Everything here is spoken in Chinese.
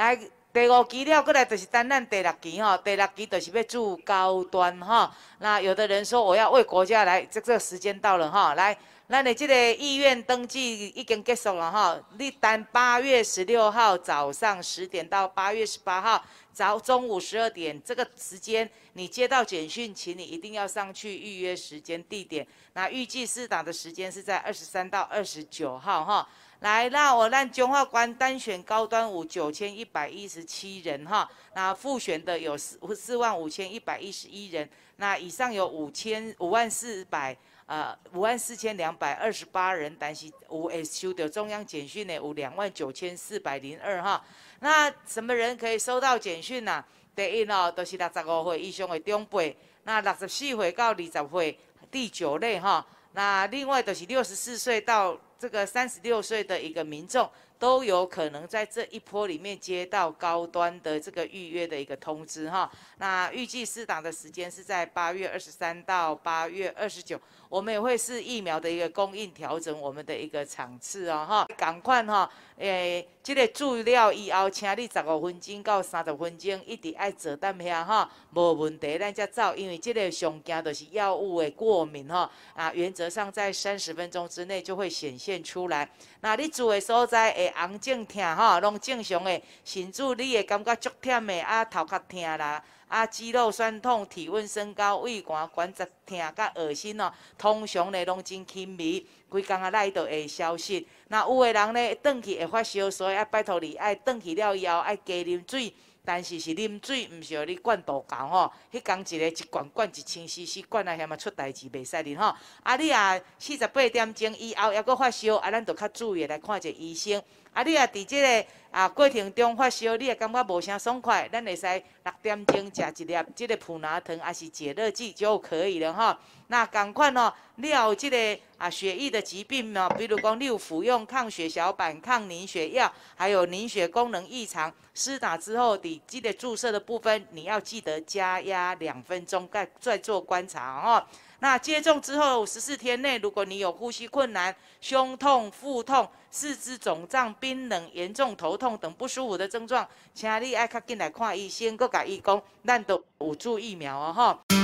来，第五期了，过来就是等咱第六期哈，第六期就是要住高端哈。那有的人说我要为国家来，这个时间到了哈，来，那你这个意愿登记已经结束了哈。你等八月十六号早上十点到八月十八号早中午十二点这个时间，你接到简讯，请你一定要上去预约时间地点。那预计试打的时间是在二十三到二十九号哈。来，那我让中华关单选高端五九千一百一十七人哈，那复选的有四四万五千一百一十一人，那以上有五千五万四百呃五万四千两百二十八人，但是五 S 收的中央简讯呢有两万九千四百零二哈，那什么人可以收到简讯呐？第一呢，都是六十五岁以上的长辈，那六十四岁到二十岁第九类哈，那另外都是六十四岁到。这个三十六岁的一个民众都有可能在这一波里面接到高端的这个预约的一个通知哈。那预计试打的时间是在八月二十三到八月二十九，我们也会是疫苗的一个供应调整，我们的一个场次哦哈。赶快哈，诶，这个注射以后，请你十五分钟到三十分钟一直爱坐凳下哈，无问题咱才造，因为这个上惊都是药物的过敏哈。啊，原则上在三十分钟之内就会显现。出来，那你住的所在会红肿痛吼，拢正常的。甚至你会感觉足忝的，啊头壳痛啦，啊肌肉酸痛，体温升高，胃寒、关节痛、甲恶心哦。通常咧拢真轻微，规工啊来都会消失。那有的人呢倒去会发烧，所以啊拜托你爱倒去了以后爱加啉水。但是是啉水，毋是互你灌多够吼。迄工一个一罐灌一千 CC，灌来遐嘛出代志袂使哩吼。啊，你啊四十八点钟以后抑阁发烧，啊，咱着较注意来看者医生。啊，你啊伫即个啊过程中发烧，你也感觉无啥爽快，咱会使六点钟食一粒即个扑拿疼，还是解热剂就可以了吼。那吼，你哦，有即个。啊，血液的疾病嘛，比如说你有服用抗血小板、抗凝血药，还有凝血功能异常，施打之后，你记得注射的部分，你要记得加压两分钟，再再做观察哦。那接种之后十四天内，如果你有呼吸困难、胸痛、腹痛、四肢肿胀、冰冷、严重头痛等不舒服的症状，请你爱赶紧来看医，先搁改医工，难都辅助疫苗哦，哈。